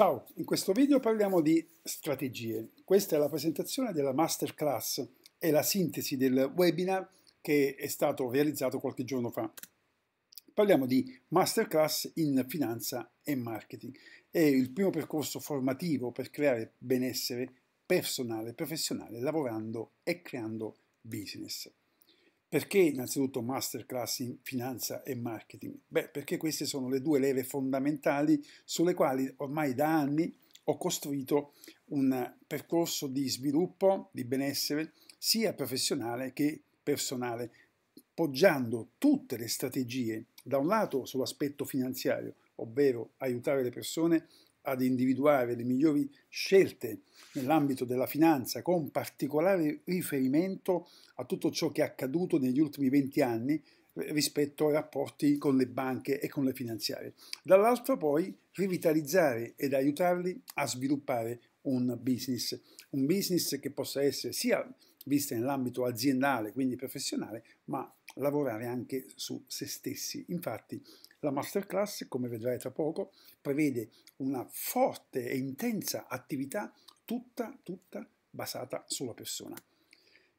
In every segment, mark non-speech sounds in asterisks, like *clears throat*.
Ciao, in questo video parliamo di strategie. Questa è la presentazione della masterclass e la sintesi del webinar che è stato realizzato qualche giorno fa. Parliamo di masterclass in finanza e marketing. È il primo percorso formativo per creare benessere personale e professionale lavorando e creando business. Perché innanzitutto masterclass in finanza e marketing? Beh, perché queste sono le due leve fondamentali sulle quali ormai da anni ho costruito un percorso di sviluppo, di benessere, sia professionale che personale, poggiando tutte le strategie, da un lato sull'aspetto finanziario, ovvero aiutare le persone ad individuare le migliori scelte nell'ambito della finanza, con particolare riferimento a tutto ciò che è accaduto negli ultimi 20 anni eh, rispetto ai rapporti con le banche e con le finanziarie. Dall'altro poi rivitalizzare ed aiutarli a sviluppare un business, un business che possa essere sia vista nell'ambito aziendale, quindi professionale, ma lavorare anche su se stessi. Infatti la masterclass, come vedrai tra poco, prevede una forte e intensa attività tutta, tutta basata sulla persona.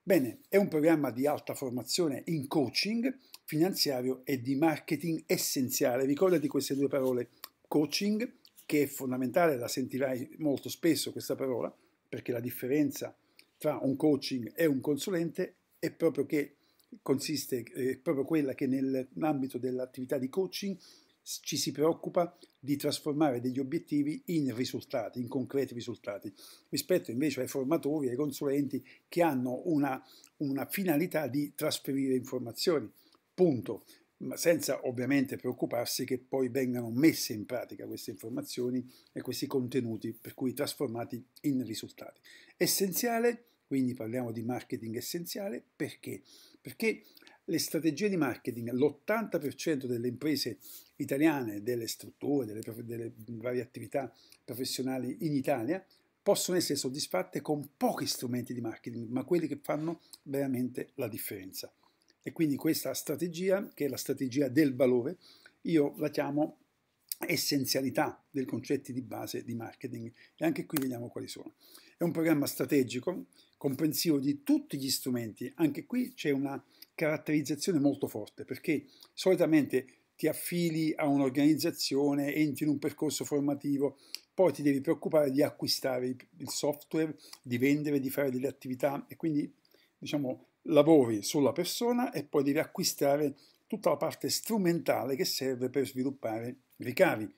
Bene, è un programma di alta formazione in coaching finanziario e di marketing essenziale. Ricordati queste due parole, coaching, che è fondamentale, la sentirai molto spesso questa parola, perché la differenza tra un coaching e un consulente è proprio che consiste eh, proprio quella che nell'ambito dell'attività di coaching ci si preoccupa di trasformare degli obiettivi in risultati, in concreti risultati, rispetto invece ai formatori, ai consulenti che hanno una, una finalità di trasferire informazioni, punto, ma senza ovviamente preoccuparsi che poi vengano messe in pratica queste informazioni e questi contenuti, per cui trasformati in risultati. Essenziale, quindi parliamo di marketing essenziale, perché? perché le strategie di marketing, l'80% delle imprese italiane, delle strutture, delle, delle varie attività professionali in Italia, possono essere soddisfatte con pochi strumenti di marketing, ma quelli che fanno veramente la differenza. E quindi questa strategia, che è la strategia del valore, io la chiamo essenzialità dei concetti di base di marketing e anche qui vediamo quali sono. È un programma strategico comprensivo di tutti gli strumenti. Anche qui c'è una caratterizzazione molto forte, perché solitamente ti affili a un'organizzazione, entri in un percorso formativo, poi ti devi preoccupare di acquistare il software, di vendere, di fare delle attività e quindi diciamo lavori sulla persona e poi devi acquistare tutta la parte strumentale che serve per sviluppare ricavi.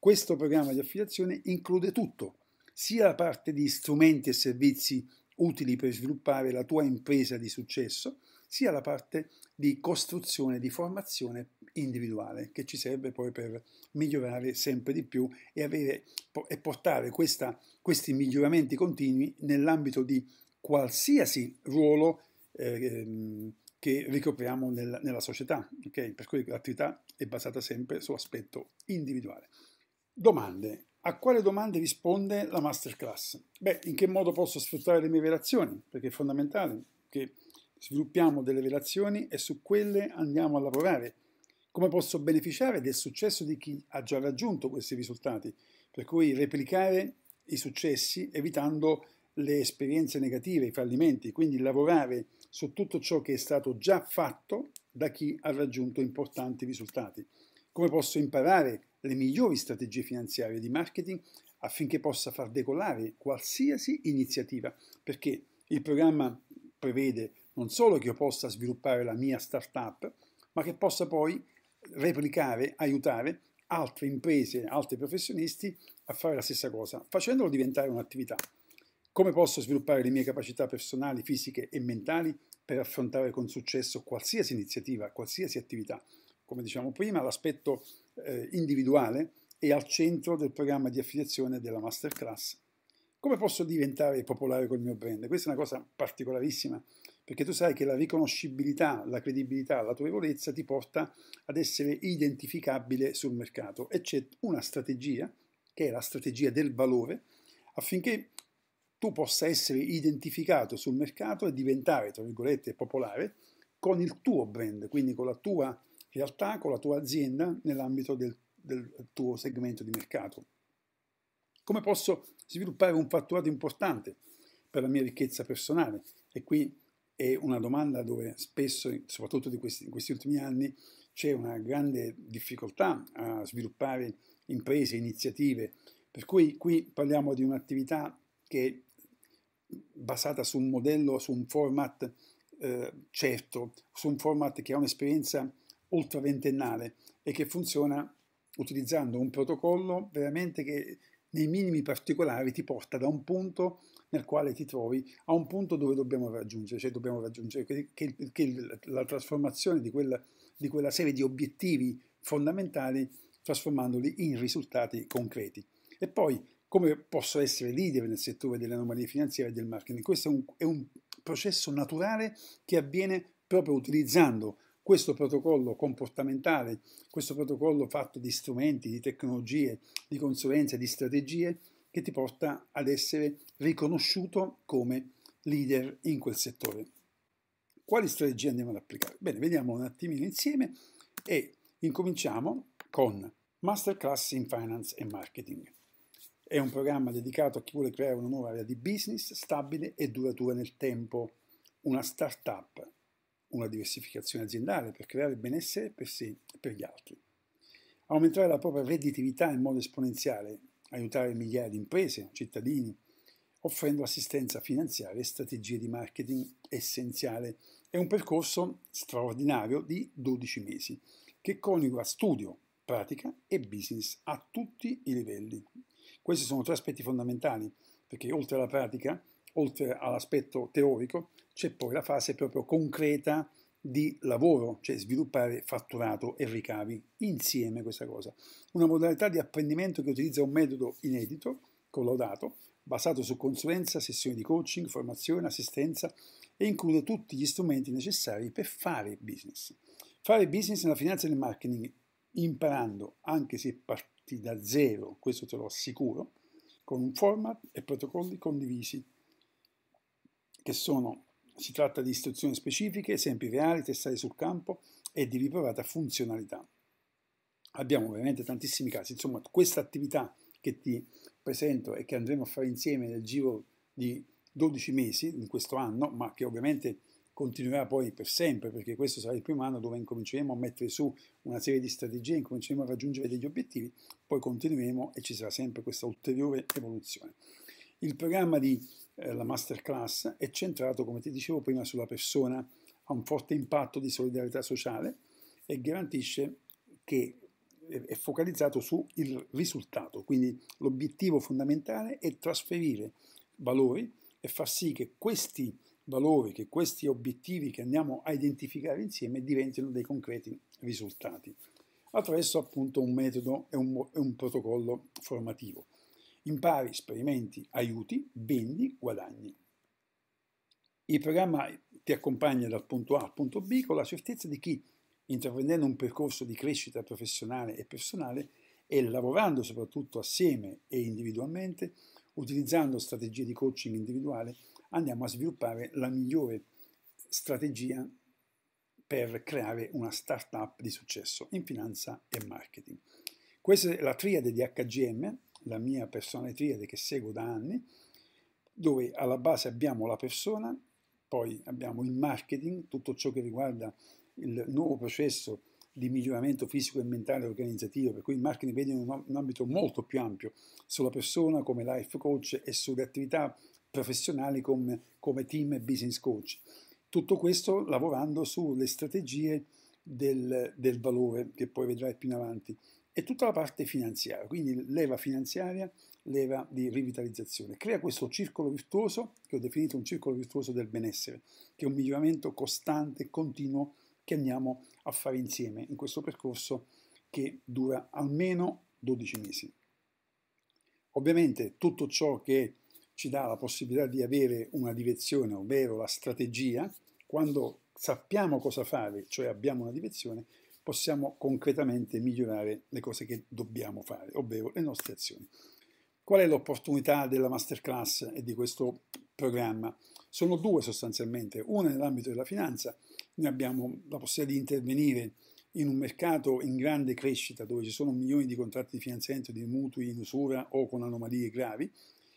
Questo programma di affiliazione include tutto, sia la parte di strumenti e servizi utili per sviluppare la tua impresa di successo, sia la parte di costruzione, di formazione individuale, che ci serve poi per migliorare sempre di più e, avere, e portare questa, questi miglioramenti continui nell'ambito di qualsiasi ruolo eh, che ricopriamo nella, nella società. Okay? Per cui l'attività è basata sempre sull'aspetto individuale. Domande a quale domande risponde la masterclass? Beh, in che modo posso sfruttare le mie relazioni? Perché è fondamentale che sviluppiamo delle relazioni e su quelle andiamo a lavorare. Come posso beneficiare del successo di chi ha già raggiunto questi risultati? Per cui replicare i successi evitando le esperienze negative, i fallimenti, quindi lavorare su tutto ciò che è stato già fatto da chi ha raggiunto importanti risultati. Come posso imparare le migliori strategie finanziarie di marketing affinché possa far decollare qualsiasi iniziativa? Perché il programma prevede non solo che io possa sviluppare la mia startup, ma che possa poi replicare, aiutare altre imprese, altri professionisti a fare la stessa cosa, facendolo diventare un'attività. Come posso sviluppare le mie capacità personali, fisiche e mentali per affrontare con successo qualsiasi iniziativa, qualsiasi attività? come diciamo prima, l'aspetto eh, individuale è al centro del programma di affiliazione della masterclass. Come posso diventare popolare col mio brand? Questa è una cosa particolarissima, perché tu sai che la riconoscibilità, la credibilità, l'autorevolezza ti porta ad essere identificabile sul mercato e c'è una strategia, che è la strategia del valore, affinché tu possa essere identificato sul mercato e diventare, tra virgolette, popolare con il tuo brand, quindi con la tua realtà con la tua azienda nell'ambito del, del tuo segmento di mercato. Come posso sviluppare un fatturato importante per la mia ricchezza personale? E qui è una domanda dove spesso, soprattutto questi, in questi ultimi anni, c'è una grande difficoltà a sviluppare imprese, iniziative, per cui qui parliamo di un'attività che è basata su un modello, su un format eh, certo, su un format che ha un'esperienza ultraventennale e che funziona utilizzando un protocollo veramente che nei minimi particolari ti porta da un punto nel quale ti trovi a un punto dove dobbiamo raggiungere, cioè dobbiamo raggiungere che, che, la trasformazione di quella, di quella serie di obiettivi fondamentali trasformandoli in risultati concreti. E poi come posso essere leader nel settore delle anomalie finanziarie e del marketing. Questo è un, è un processo naturale che avviene proprio utilizzando questo protocollo comportamentale, questo protocollo fatto di strumenti, di tecnologie, di consulenze, di strategie che ti porta ad essere riconosciuto come leader in quel settore. Quali strategie andiamo ad applicare? Bene, vediamo un attimino insieme e incominciamo con Masterclass in Finance e Marketing. È un programma dedicato a chi vuole creare una nuova area di business stabile e duratura nel tempo, una startup una diversificazione aziendale per creare benessere per sé e per gli altri. Aumentare la propria redditività in modo esponenziale, aiutare migliaia di imprese, cittadini, offrendo assistenza finanziaria e strategie di marketing essenziale. È un percorso straordinario di 12 mesi che coniuga studio, pratica e business a tutti i livelli. Questi sono tre aspetti fondamentali perché oltre alla pratica oltre all'aspetto teorico, c'è poi la fase proprio concreta di lavoro, cioè sviluppare fatturato e ricavi insieme questa cosa. Una modalità di apprendimento che utilizza un metodo inedito, collaudato, basato su consulenza, sessioni di coaching, formazione, assistenza e include tutti gli strumenti necessari per fare business. Fare business nella finanza e nel marketing imparando, anche se parti da zero, questo te lo assicuro, con un format e protocolli condivisi che sono, si tratta di istruzioni specifiche, esempi reali, testati sul campo e di riprovata funzionalità. Abbiamo ovviamente tantissimi casi, insomma questa attività che ti presento e che andremo a fare insieme nel giro di 12 mesi in questo anno, ma che ovviamente continuerà poi per sempre, perché questo sarà il primo anno dove incominceremo a mettere su una serie di strategie, incominceremo a raggiungere degli obiettivi, poi continueremo e ci sarà sempre questa ulteriore evoluzione. Il programma di eh, la masterclass, è centrato, come ti dicevo prima, sulla persona, ha un forte impatto di solidarietà sociale e garantisce che è focalizzato sul risultato, quindi l'obiettivo fondamentale è trasferire valori e far sì che questi valori, che questi obiettivi che andiamo a identificare insieme diventino dei concreti risultati attraverso appunto un metodo e un, e un protocollo formativo. Impari, sperimenti, aiuti, vendi, guadagni. Il programma ti accompagna dal punto A al punto B con la certezza di chi, intraprendendo un percorso di crescita professionale e personale e lavorando soprattutto assieme e individualmente, utilizzando strategie di coaching individuale, andiamo a sviluppare la migliore strategia per creare una startup di successo in finanza e marketing. Questa è la triade di HGM la mia persona triade che seguo da anni, dove alla base abbiamo la persona, poi abbiamo il marketing, tutto ciò che riguarda il nuovo processo di miglioramento fisico e mentale organizzativo, per cui il marketing vede un, un ambito molto più ampio sulla persona come life coach e sulle attività professionali come, come team e business coach. Tutto questo lavorando sulle strategie del, del valore che poi vedrai più in avanti e tutta la parte finanziaria, quindi leva finanziaria, leva di rivitalizzazione. Crea questo circolo virtuoso, che ho definito un circolo virtuoso del benessere, che è un miglioramento costante, continuo, che andiamo a fare insieme in questo percorso che dura almeno 12 mesi. Ovviamente tutto ciò che ci dà la possibilità di avere una direzione, ovvero la strategia, quando sappiamo cosa fare, cioè abbiamo una direzione, possiamo concretamente migliorare le cose che dobbiamo fare, ovvero le nostre azioni. Qual è l'opportunità della masterclass e di questo programma? Sono due sostanzialmente, una nell'ambito della finanza, noi abbiamo la possibilità di intervenire in un mercato in grande crescita dove ci sono milioni di contratti di finanziamento di mutui in usura o con anomalie gravi,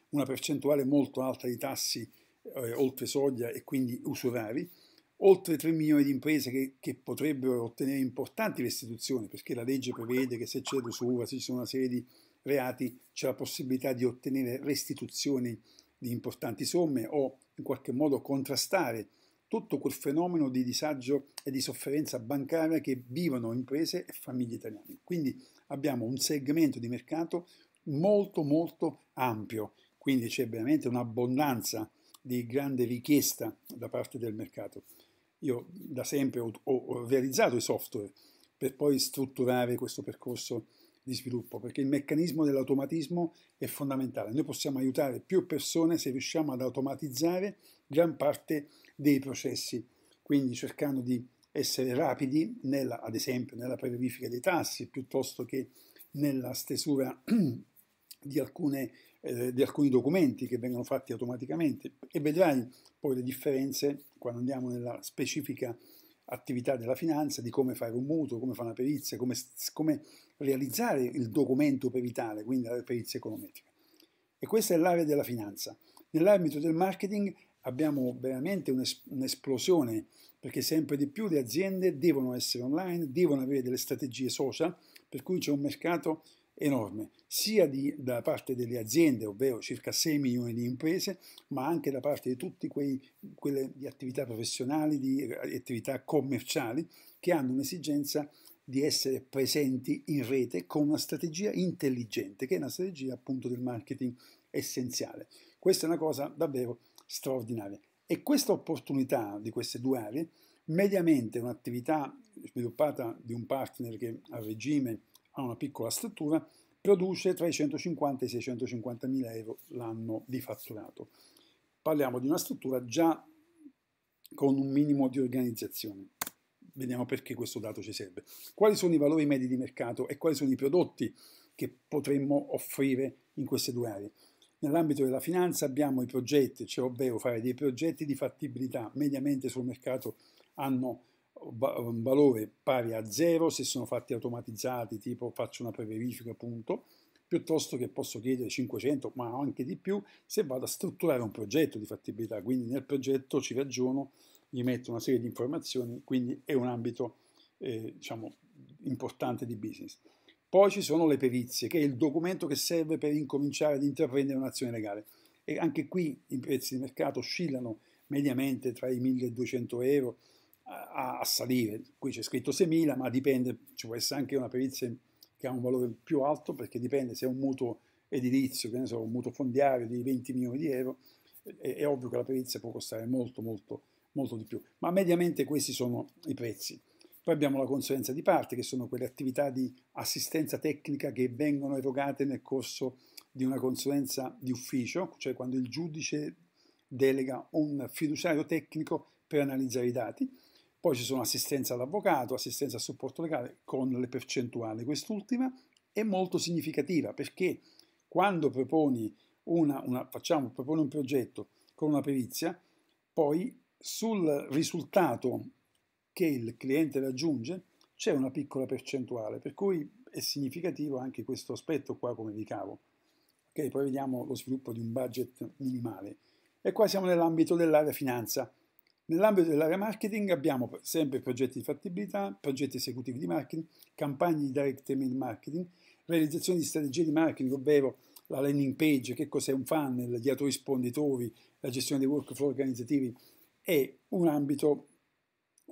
una percentuale molto alta di tassi eh, oltre soglia e quindi usurari, oltre 3 milioni di imprese che, che, potrebbero ottenere importanti restituzioni, perché la legge prevede che se c'è usura, se ci sono una serie di reati, c'è la possibilità di ottenere restituzioni di importanti somme o in qualche modo contrastare tutto quel fenomeno di disagio e di sofferenza bancaria che vivono imprese e famiglie italiane. Quindi abbiamo un segmento di mercato molto molto ampio, quindi c'è veramente un'abbondanza di grande richiesta da parte del mercato. Io da sempre ho, ho realizzato i software per poi strutturare questo percorso di sviluppo, perché il meccanismo dell'automatismo è fondamentale. Noi possiamo aiutare più persone se riusciamo ad automatizzare gran parte dei processi, quindi cercando di essere rapidi, nella, ad esempio, nella preverifica dei tassi, piuttosto che nella stesura *clears throat* di alcune eh, di alcuni documenti che vengono fatti automaticamente e vedrai poi le differenze quando andiamo nella specifica attività della finanza, di come fare un mutuo, come fare una perizia, come, come realizzare il documento peritale, quindi la perizia econometrica. E questa è l'area della finanza. Nell'ambito del marketing abbiamo veramente un'esplosione, perché sempre di più le aziende devono essere online, devono avere delle strategie social, per cui c'è un mercato enorme, sia di, da parte delle aziende, ovvero circa 6 milioni di imprese, ma anche da parte di tutte quelle di attività professionali, di eh, attività commerciali, che hanno un'esigenza di essere presenti in rete con una strategia intelligente, che è una strategia appunto del marketing essenziale. Questa è una cosa davvero straordinaria. E questa opportunità di queste due aree, mediamente un'attività sviluppata di un partner che a regime ha una piccola struttura, produce tra i 150 e i 650 mila euro l'anno di fatturato. Parliamo di una struttura già con un minimo di organizzazione. Vediamo perché questo dato ci serve. Quali sono i valori medi di mercato e quali sono i prodotti che potremmo offrire in queste due aree? Nell'ambito della finanza abbiamo i progetti, cioè ovvero fare dei progetti di fattibilità mediamente sul mercato hanno un valore pari a zero se sono fatti automatizzati, tipo faccio una preverifica, appunto, piuttosto che posso chiedere 500, ma anche di più, se vado a strutturare un progetto di fattibilità. Quindi nel progetto ci ragiono, gli metto una serie di informazioni, quindi è un ambito eh, diciamo, importante di business. Poi ci sono le perizie, che è il documento che serve per incominciare ad intraprendere un'azione legale. E anche qui i prezzi di mercato oscillano mediamente tra i 1200 euro a, a salire. Qui c'è scritto 6.000, ma dipende, ci può essere anche una perizia che ha un valore più alto, perché dipende se è un mutuo edilizio, che ne so, un mutuo fondiario di 20 milioni di euro, è, è ovvio che la perizia può costare molto, molto, molto di più. Ma mediamente questi sono i prezzi. Poi abbiamo la consulenza di parte, che sono quelle attività di assistenza tecnica che vengono erogate nel corso di una consulenza di ufficio, cioè quando il giudice delega un fiduciario tecnico per analizzare i dati. Poi ci sono assistenza all'avvocato, assistenza a supporto legale con le percentuali. Quest'ultima è molto significativa perché quando proponi, una, una, facciamo, proponi un progetto con una perizia, poi sul risultato che il cliente raggiunge c'è una piccola percentuale, per cui è significativo anche questo aspetto qua come ricavo. Ok, poi vediamo lo sviluppo di un budget minimale. E qua siamo nell'ambito dell'area finanza. Nell'ambito dell'area marketing abbiamo sempre progetti di fattibilità, progetti esecutivi di marketing, campagne di direct email marketing, realizzazione di strategie di marketing, ovvero la landing page, che cos'è un funnel, gli autorisponditori, la gestione dei workflow organizzativi, è un ambito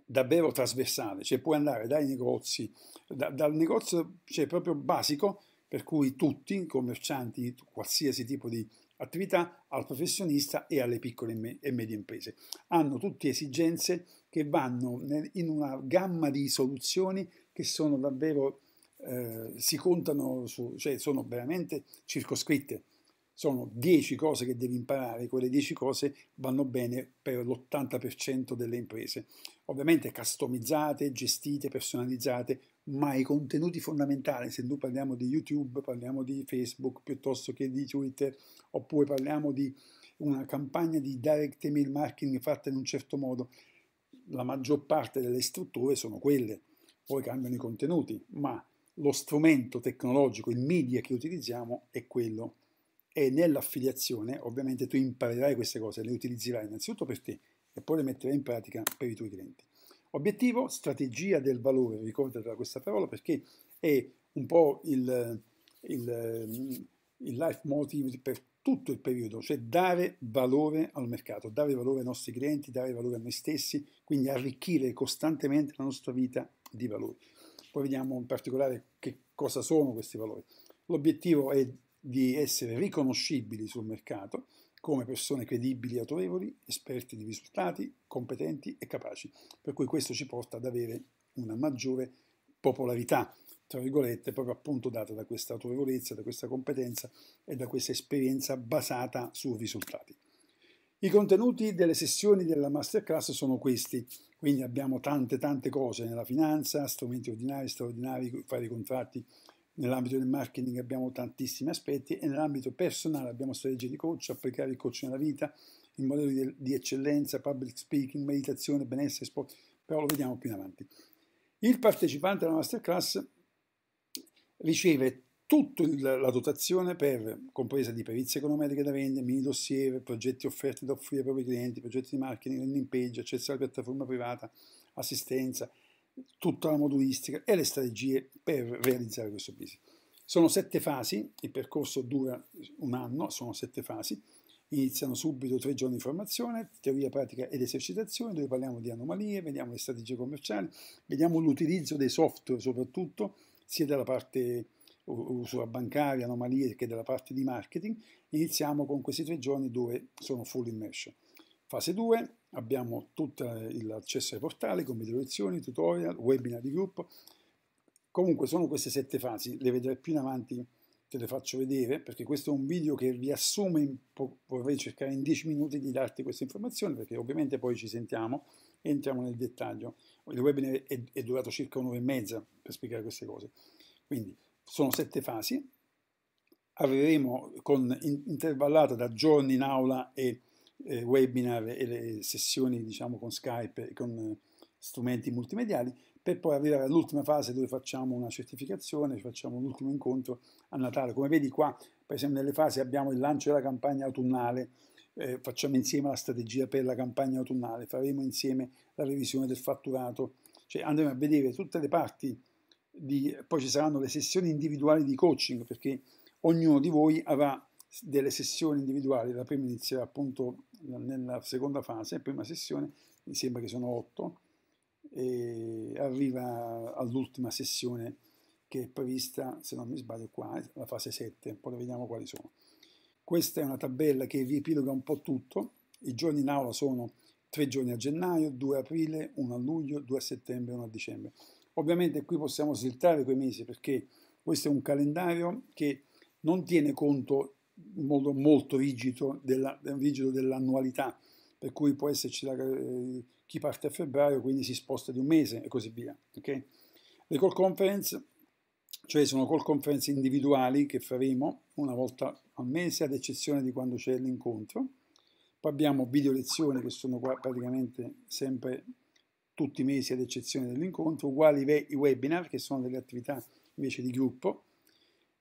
davvero trasversale, cioè puoi andare dai negozi, da, dal negozio cioè, proprio basico, per cui tutti, i commercianti, qualsiasi tipo di attività, al professionista e alle piccole e medie imprese. Hanno tutte esigenze che vanno in una gamma di soluzioni che sono davvero, eh, si contano, su, cioè sono veramente circoscritte. Sono 10 cose che devi imparare, quelle 10 cose vanno bene per l'80% delle imprese. Ovviamente customizzate, gestite, personalizzate, ma i contenuti fondamentali, se noi parliamo di YouTube, parliamo di Facebook piuttosto che di Twitter, oppure parliamo di una campagna di direct email marketing fatta in un certo modo, la maggior parte delle strutture sono quelle, poi cambiano i contenuti, ma lo strumento tecnologico, il media che utilizziamo è quello. E nell'affiliazione ovviamente tu imparerai queste cose, le utilizzerai innanzitutto per te e poi le metterai in pratica per i tuoi clienti. Obiettivo, strategia del valore, ricordatela questa parola perché è un po' il, il, il life motive per tutto il periodo, cioè dare valore al mercato, dare valore ai nostri clienti, dare valore a noi stessi, quindi arricchire costantemente la nostra vita di valori. Poi vediamo in particolare che cosa sono questi valori. L'obiettivo è di essere riconoscibili sul mercato, come persone credibili e autorevoli, esperti di risultati, competenti e capaci. Per cui questo ci porta ad avere una maggiore popolarità, tra virgolette, proprio appunto data da questa autorevolezza, da questa competenza e da questa esperienza basata su risultati. I contenuti delle sessioni della masterclass sono questi, quindi abbiamo tante tante cose nella finanza, strumenti ordinari, straordinari, fare i contratti, Nell'ambito del marketing abbiamo tantissimi aspetti e nell'ambito personale abbiamo strategie di coach, applicare il coach nella vita, il modello di, di eccellenza, public speaking, meditazione, benessere, sport, però lo vediamo più in avanti. Il partecipante alla masterclass riceve tutta la dotazione per, compresa di perizie economiche da vendere, mini dossier, progetti offerti da offrire ai propri clienti, progetti di marketing, landing page, accesso alla piattaforma privata, assistenza, tutta la modulistica e le strategie per realizzare questo business. Sono sette fasi, il percorso dura un anno, sono sette fasi, iniziano subito tre giorni di formazione, teoria, pratica ed esercitazione, dove parliamo di anomalie, vediamo le strategie commerciali, vediamo l'utilizzo dei software soprattutto, sia dalla parte usura bancaria, anomalie che dalla parte di marketing. Iniziamo con questi tre giorni dove sono full immersion. Fase 2, abbiamo tutto l'accesso ai portali con video lezioni, tutorial, webinar di gruppo. Comunque sono queste sette fasi, le vedrai più in avanti, te le faccio vedere, perché questo è un video che riassume, vorrei cercare in dieci minuti di darti queste informazioni, perché ovviamente poi ci sentiamo e entriamo nel dettaglio. Il webinar è, è durato circa un'ora e mezza per spiegare queste cose. Quindi sono sette fasi, avremo con, intervallata da giorni in aula e eh, webinar e le sessioni diciamo con Skype e con eh, strumenti multimediali per poi arrivare all'ultima fase dove facciamo una certificazione, facciamo un ultimo incontro a Natale. Come vedi qua, per esempio nelle fasi abbiamo il lancio della campagna autunnale, eh, facciamo insieme la strategia per la campagna autunnale, faremo insieme la revisione del fatturato, cioè andremo a vedere tutte le parti, di, poi ci saranno le sessioni individuali di coaching perché ognuno di voi avrà delle sessioni individuali, la prima inizierà appunto nella seconda fase, prima sessione, mi sembra che sono otto, e arriva all'ultima sessione che è prevista, se non mi sbaglio, qua, la fase 7, poi vediamo quali sono. Questa è una tabella che riepiloga un po' tutto, i giorni in aula sono tre giorni a gennaio, 2 a aprile, 1 a luglio, 2 a settembre, 1 a dicembre. Ovviamente qui possiamo slittare quei mesi perché questo è un calendario che non tiene conto in modo molto rigido, della, rigido dell'annualità, per cui può esserci la, eh, chi parte a febbraio, quindi si sposta di un mese e così via. Okay? Le call conference, cioè sono call conference individuali che faremo una volta al mese, ad eccezione di quando c'è l'incontro. Poi abbiamo video lezioni che sono qua praticamente sempre tutti i mesi ad eccezione dell'incontro, uguali i webinar che sono delle attività invece di gruppo,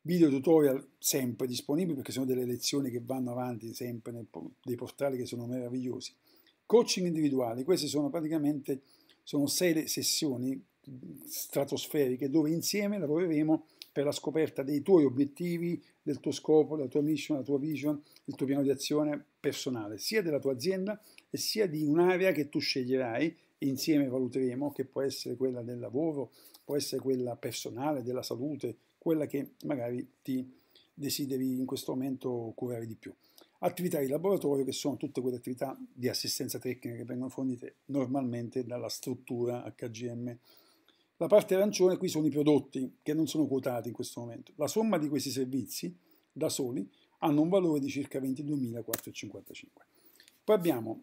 video tutorial sempre disponibili perché sono delle lezioni che vanno avanti sempre nei, dei portali che sono meravigliosi. Coaching individuali, queste sono praticamente sono sei sessioni mm, stratosferiche dove insieme lavoreremo per la scoperta dei tuoi obiettivi, del tuo scopo, della tua mission, della tua vision, il tuo piano di azione personale, sia della tua azienda e sia di un'area che tu sceglierai e insieme valuteremo, che può essere quella del lavoro, può essere quella personale, della salute, quella che magari ti desideri in questo momento curare di più. Attività di laboratorio che sono tutte quelle attività di assistenza tecnica che vengono fornite normalmente dalla struttura HGM. La parte arancione qui sono i prodotti che non sono quotati in questo momento. La somma di questi servizi da soli hanno un valore di circa 22.455. Poi abbiamo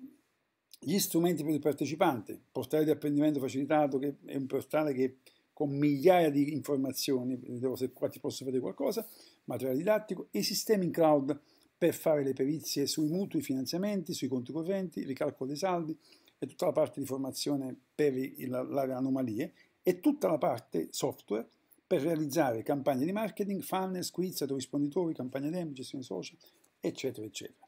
gli strumenti per il partecipante, portale di apprendimento facilitato che è un portale che con migliaia di informazioni, vedevo se qua ti posso vedere qualcosa, materiale didattico, e sistemi in cloud per fare le perizie sui mutui, finanziamenti, sui conti correnti, ricalcolo dei saldi e tutta la parte di formazione per le anomalie e tutta la parte software per realizzare campagne di marketing, funnel, quiz, risponditori, campagne demo, gestione social, eccetera, eccetera.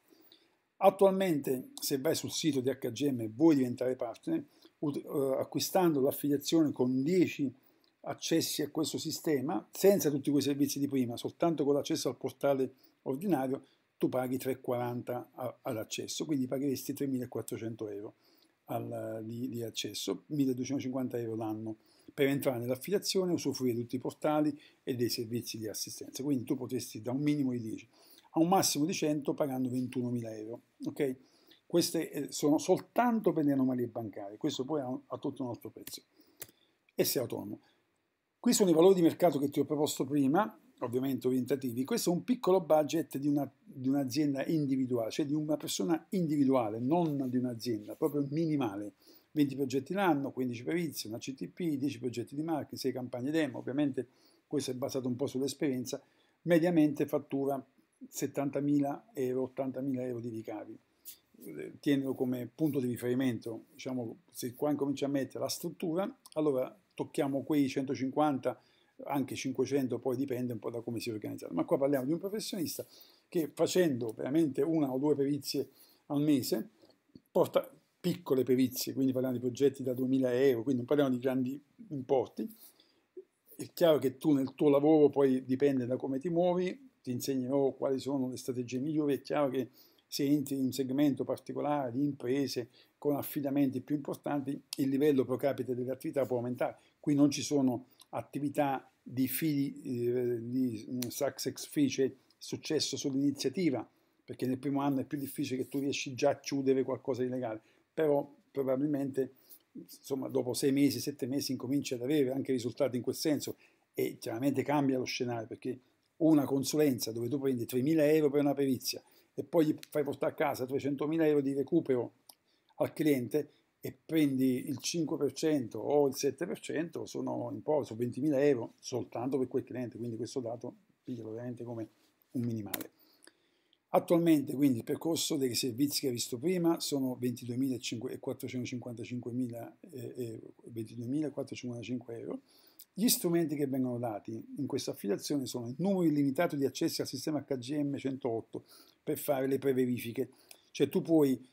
Attualmente, se vai sul sito di HGM e vuoi diventare partner, eh, acquistando l'affiliazione con 10 accessi a questo sistema, senza tutti quei servizi di prima, soltanto con l'accesso al portale ordinario, tu paghi 3,40 all'accesso, quindi pagheresti 3.400 euro al, di, di, accesso, 1.250 euro l'anno per entrare nell'affiliazione, usufruire di tutti i portali e dei servizi di assistenza. Quindi tu potresti da un minimo di 10 a un massimo di 100 pagando 21.000 euro. Okay? Queste eh, sono soltanto per le anomalie bancarie, questo poi ha, ha tutto un altro prezzo e sei autonomo. Qui sono i valori di mercato che ti ho proposto prima, ovviamente orientativi. Questo è un piccolo budget di, una, di un'azienda individuale, cioè di una persona individuale, non di un'azienda, proprio minimale. 20 progetti l'anno, 15 perizie, una CTP, 10 progetti di marketing, 6 campagne demo, ovviamente questo è basato un po' sull'esperienza, mediamente fattura 70.000 euro, 80.000 euro di ricavi. Eh, tienilo come punto di riferimento, diciamo, se qua incominci a mettere la struttura, allora tocchiamo quei 150, anche 500, poi dipende un po' da come si è organizzato. Ma qua parliamo di un professionista che facendo veramente una o due perizie al mese, porta piccole perizie, quindi parliamo di progetti da 2000 euro, quindi non parliamo di grandi importi. È chiaro che tu nel tuo lavoro poi dipende da come ti muovi, ti insegnerò quali sono le strategie migliori, è chiaro che se entri in un segmento particolare di imprese con affidamenti più importanti, il livello pro capite delle attività può aumentare. Qui non ci sono attività di fili eh, di mm, success fee, cioè successo sull'iniziativa, perché nel primo anno è più difficile che tu riesci già a chiudere qualcosa di legale, però probabilmente insomma, dopo sei mesi, sette mesi incominci ad avere anche risultati in quel senso e chiaramente cambia lo scenario perché una consulenza dove tu prendi 3.000 euro per una perizia e poi gli fai portare a casa 300.000 euro di recupero al cliente e prendi il 5% o il 7%, sono in posto 20.000 euro soltanto per quel cliente, quindi questo dato piglialo veramente come un minimale. Attualmente quindi il percorso dei servizi che hai visto prima sono 22.455 eh, eh, euro. Gli strumenti che vengono dati in questa affiliazione sono il numero illimitato di accessi al sistema HGM 108 per fare le preverifiche, cioè tu puoi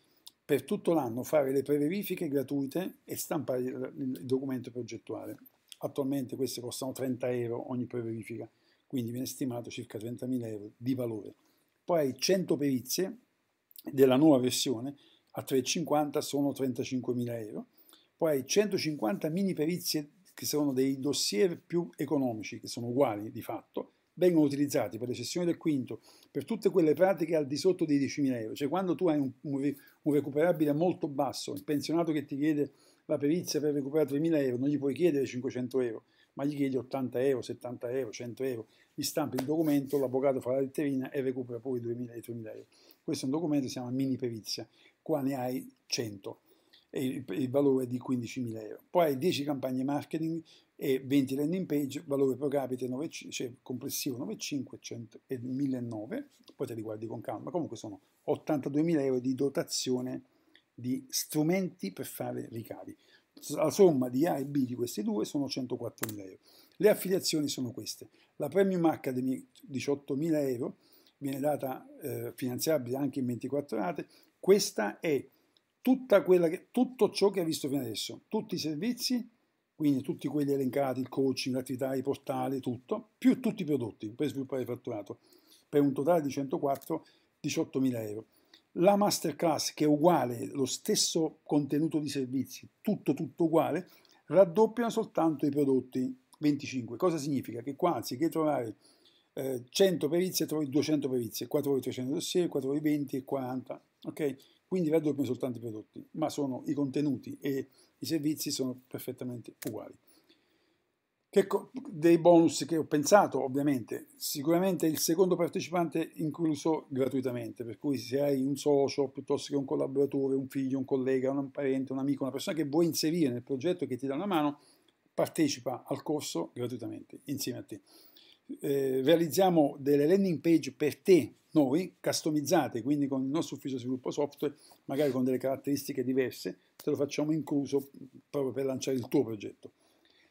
per tutto l'anno fare le preverifiche gratuite e stampare il documento progettuale. Attualmente queste costano 30 euro ogni preverifica, quindi viene stimato circa 30.000 euro di valore poi 100 perizie della nuova versione a 350 sono 35.000 euro, poi 150 mini perizie che sono dei dossier più economici, che sono uguali di fatto, vengono utilizzati per le sessioni del quinto, per tutte quelle pratiche al di sotto dei 10.000 euro. Cioè quando tu hai un, un recuperabile molto basso, il pensionato che ti chiede la perizia per recuperare 3.000 euro, non gli puoi chiedere 500 euro, ma gli chiedi 80 euro, 70 euro, 100 euro, gli stampi il documento, l'avvocato fa la letterina e recupera poi 2.000 e 3.000 euro. Questo è un documento, che si chiama mini perizia, qua ne hai 100 e il, valore è di 15.000 euro. Poi hai 10 campagne marketing e 20 landing page, valore pro capite 9, cioè complessivo 9.500 e 1.900, poi te li guardi con calma, comunque sono 82.000 euro di dotazione di strumenti per fare ricavi. La somma di A e B di questi due sono 104.000 euro. Le affiliazioni sono queste. La Premium Academy 18.000 euro viene data eh, finanziabile anche in 24 rate. Questa è che, tutto ciò che ha visto fino adesso, tutti i servizi, quindi tutti quelli elencati, il coaching, l'attività, i portali, tutto, più tutti i prodotti per sviluppare il fatturato, per un totale di 104.000 18.000 euro la masterclass che è uguale, lo stesso contenuto di servizi, tutto tutto uguale, raddoppiano soltanto i prodotti 25. Cosa significa? Che qua anziché trovare eh, 100 perizie trovi 200 perizie, 4 trovi 300 dossier, 4 trovi 20 e 40, ok? Quindi raddoppiano soltanto i prodotti, ma sono i contenuti e i servizi sono perfettamente uguali. Che dei bonus che ho pensato, ovviamente, sicuramente il secondo partecipante incluso gratuitamente, per cui se hai un socio piuttosto che un collaboratore, un figlio, un collega, un parente, un amico, una persona che vuoi inserire nel progetto e che ti dà una mano, partecipa al corso gratuitamente insieme a te. Eh, realizziamo delle landing page per te, noi, customizzate, quindi con il nostro ufficio sviluppo software, magari con delle caratteristiche diverse, te lo facciamo incluso proprio per lanciare il tuo progetto.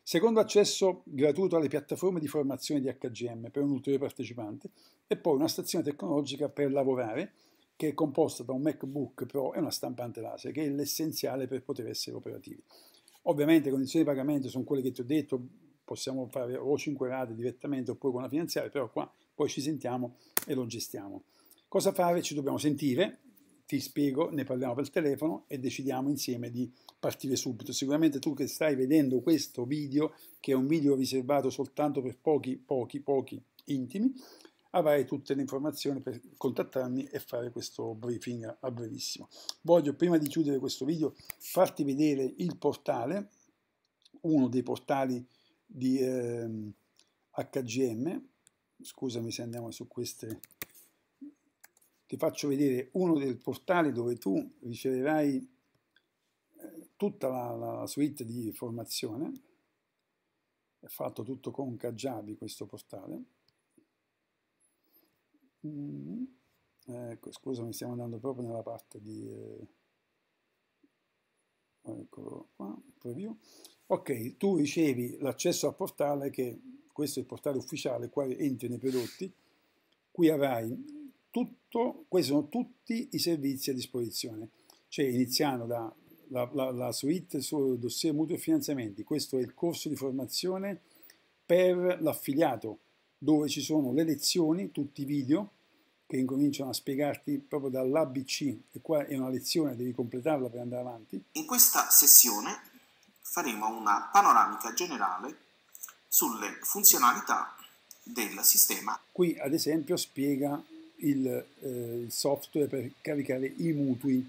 Secondo accesso gratuito alle piattaforme di formazione di HGM per un ulteriore partecipante e poi una stazione tecnologica per lavorare che è composta da un MacBook Pro e una stampante laser, che è l'essenziale per poter essere operativi. Ovviamente le condizioni di pagamento sono quelle che ti ho detto, possiamo fare o 5 rate direttamente oppure con la finanziaria, però qua poi ci sentiamo e lo gestiamo. Cosa fare? Ci dobbiamo sentire, ti spiego, ne parliamo per telefono e decidiamo insieme di partire subito. Sicuramente tu che stai vedendo questo video, che è un video riservato soltanto per pochi, pochi, pochi intimi, avrai tutte le informazioni per contattarmi e fare questo briefing a brevissimo. Voglio prima di chiudere questo video farti vedere il portale, uno dei portali di eh, HGM, scusami se andiamo su queste ti faccio vedere uno dei portali dove tu riceverai eh, tutta la, la suite di formazione, è fatto tutto con Kajabi questo portale. Mm. Ecco, scusami, stiamo andando proprio nella parte di... Eh, eccolo qua, preview. Ok, tu ricevi l'accesso al portale che questo è il portale ufficiale, qua entri nei prodotti, qui avrai tutto, questi sono tutti i servizi a disposizione, cioè iniziando dalla la, la, suite su dossier mutuo e finanziamenti, questo è il corso di formazione per l'affiliato, dove ci sono le lezioni, tutti i video, che incominciano a spiegarti proprio dall'ABC, e qua è una lezione, devi completarla per andare avanti. In questa sessione faremo una panoramica generale sulle funzionalità del sistema. Qui ad esempio spiega il, eh, il software per caricare i mutui,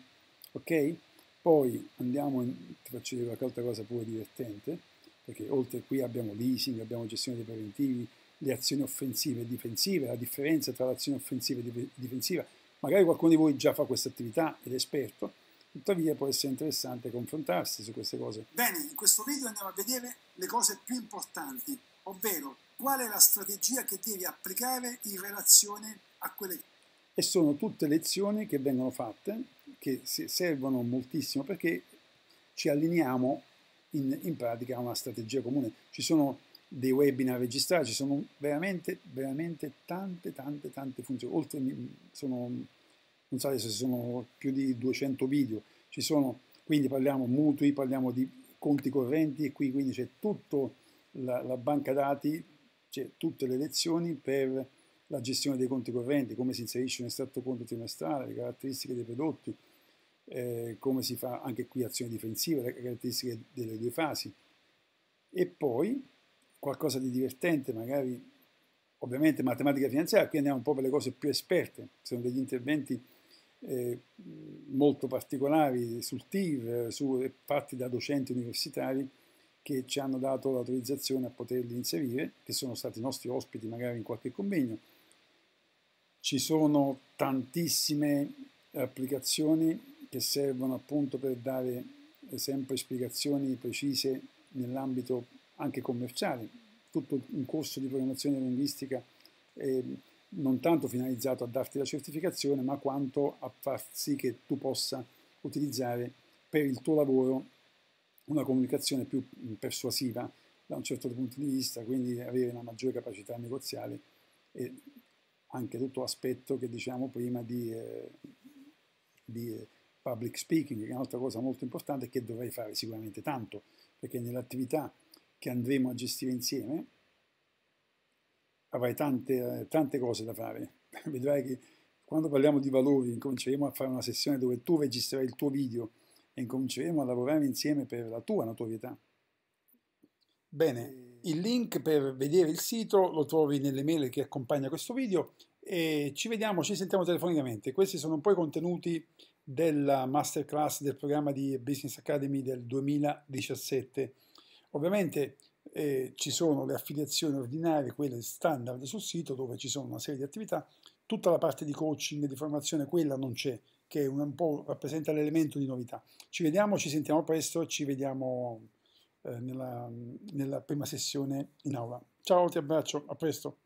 ok? Poi andiamo, in, ti faccio vedere qualche altra cosa pure divertente, perché oltre qui abbiamo leasing, abbiamo gestione dei preventivi, le azioni offensive e difensive, la differenza tra l'azione offensiva e difensiva. Magari qualcuno di voi già fa questa attività ed è esperto, tuttavia può essere interessante confrontarsi su queste cose. Bene, in questo video andiamo a vedere le cose più importanti, ovvero qual è la strategia che devi applicare in relazione a quelle... E sono tutte lezioni che vengono fatte, che servono moltissimo perché ci allineiamo in, in pratica a una strategia comune. Ci sono dei webinar registrati, ci sono veramente, veramente tante, tante, tante funzioni. Oltre, sono, non so se sono più di 200 video, ci sono, quindi parliamo mutui, parliamo di conti correnti e qui quindi c'è tutta la, la, banca dati, c'è tutte le lezioni per la gestione dei conti correnti, come si inserisce un estratto conto trimestrale, le caratteristiche dei prodotti, eh, come si fa anche qui azione difensiva, le caratteristiche delle due fasi. E poi qualcosa di divertente, magari ovviamente matematica finanziaria, qui andiamo un po' per le cose più esperte, sono degli interventi eh, molto particolari sul TIR, su, fatti da docenti universitari che ci hanno dato l'autorizzazione a poterli inserire, che sono stati i nostri ospiti magari in qualche convegno ci sono tantissime applicazioni che servono appunto per dare sempre spiegazioni precise nell'ambito anche commerciale. Tutto un corso di programmazione linguistica eh, non tanto finalizzato a darti la certificazione, ma quanto a far sì che tu possa utilizzare per il tuo lavoro una comunicazione più persuasiva da un certo punto di vista, quindi avere una maggiore capacità negoziale e anche tutto l'aspetto che diciamo prima di, eh, di eh, public speaking, che è un'altra cosa molto importante che dovrei fare sicuramente tanto, perché nell'attività che andremo a gestire insieme avrai tante, eh, tante cose da fare. *laughs* Vedrai che quando parliamo di valori incominceremo a fare una sessione dove tu registrerai il tuo video e incominceremo a lavorare insieme per la tua notorietà. Bene, il link per vedere il sito lo trovi nelle mail che accompagna questo video e ci vediamo, ci sentiamo telefonicamente. Questi sono poi i contenuti della masterclass del programma di Business Academy del 2017. Ovviamente eh, ci sono le affiliazioni ordinarie, quelle standard sul sito dove ci sono una serie di attività, tutta la parte di coaching, e di formazione, quella non c'è, che un po' rappresenta l'elemento di novità. Ci vediamo, ci sentiamo presto, ci vediamo eh, nella, mm, nella prima sessione in aula. Ciao, ti abbraccio, a presto.